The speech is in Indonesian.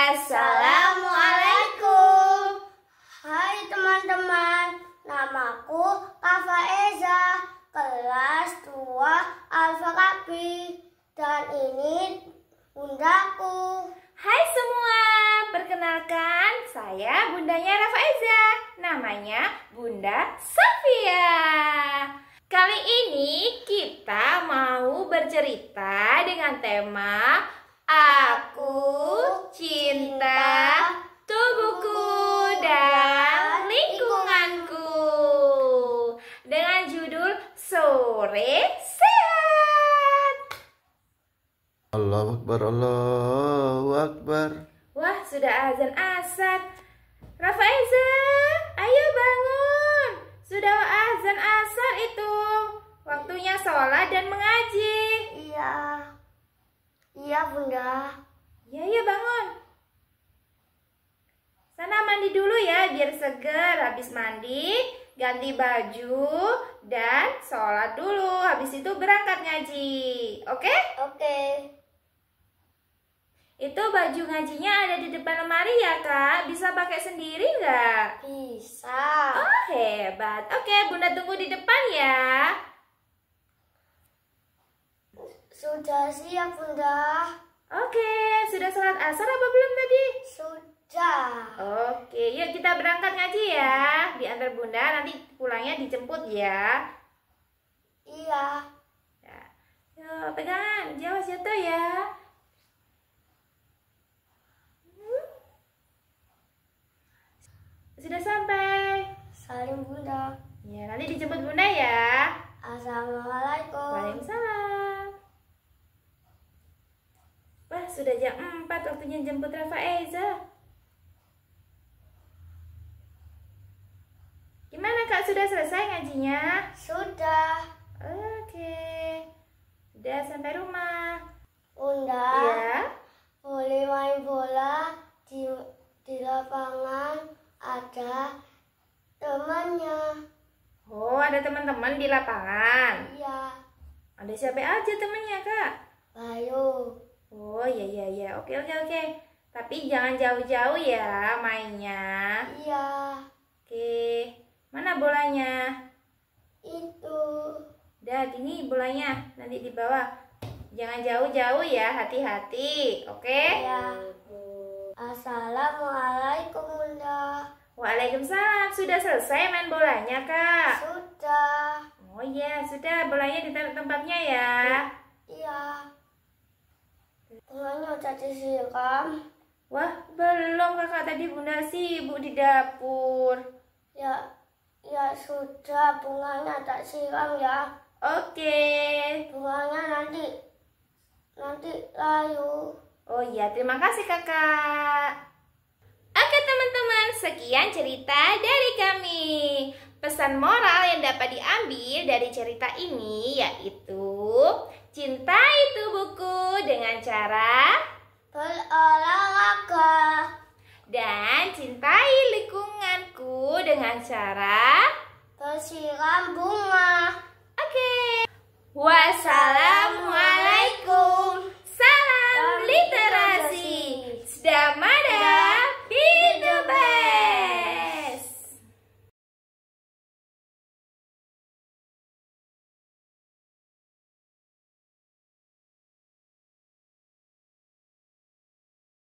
Assalamualaikum Hai teman-teman Namaku Kava Eza Kelas 2 Alfa Kapi Dan ini bundaku Hai semua Perkenalkan saya bundanya Rafa Eza Namanya Bunda Sofia Kali ini kita mau bercerita dengan tema Aku cinta tubuhku dan lingkunganku dengan judul Sore Sehat. Allah Akbar, Allah Akbar. Wah, sudah azan asar. Rafaiza, ayo bangun. Sudah azan asar itu. Waktunya sholat dan mengaji. Iya. Iya, Bunda. Iya, iya bangun. Sana mandi dulu ya biar seger. Habis mandi, ganti baju, dan sholat dulu. Habis itu berangkat ngaji. Oke? Okay? Oke. Okay. Itu baju ngajinya ada di depan lemari ya kak? Bisa pakai sendiri nggak? Bisa. Oh hebat. Oke, okay, bunda tunggu di depan ya. Sudah siap bunda. Oke, sudah sholat asar apa belum tadi? Sudah. Oke, yuk kita berangkat ngaji ya. Diantar bunda, nanti pulangnya dijemput ya. Iya. Ya. Yuk, pegangan. Jangan jatuh ya. Sudah sampai. Salam bunda. Ya, nanti dijemput bunda ya. Assalamualaikum. Sudah jam 4 waktunya jemput Rafa Eza. Gimana Kak, sudah selesai ngajinya? Sudah. Oke. Udah sampai rumah. Bunda. ya? Boleh main bola di di lapangan ada temannya. Oh, ada teman-teman di lapangan? Iya. Ada siapa aja temannya, Kak? Bayu. Oh, iya iya iya oke oke oke tapi jangan jauh-jauh ya mainnya iya oke mana bolanya itu udah ini bolanya nanti di bawah jangan jauh-jauh ya hati-hati oke iya assalamualaikum bunda Waalaikumsalam. Sudah selesai main bolanya, Kak? Sudah. Oh iya, sudah. Bolanya di tempatnya ya? Iya. Bunganya udah disiram. Wah, belum kakak tadi bunda sibuk di dapur. Ya, ya sudah bunganya tak siram ya. Oke. Bunganya nanti, nanti layu. Oh iya, terima kasih kakak. Oke teman-teman, sekian cerita dari kami. Pesan moral yang dapat diambil dari cerita ini yaitu Cintai tubuhku dengan cara berolahraga dan cintai lingkunganku dengan cara bersiram bunga. Oke. Okay. Wassalam.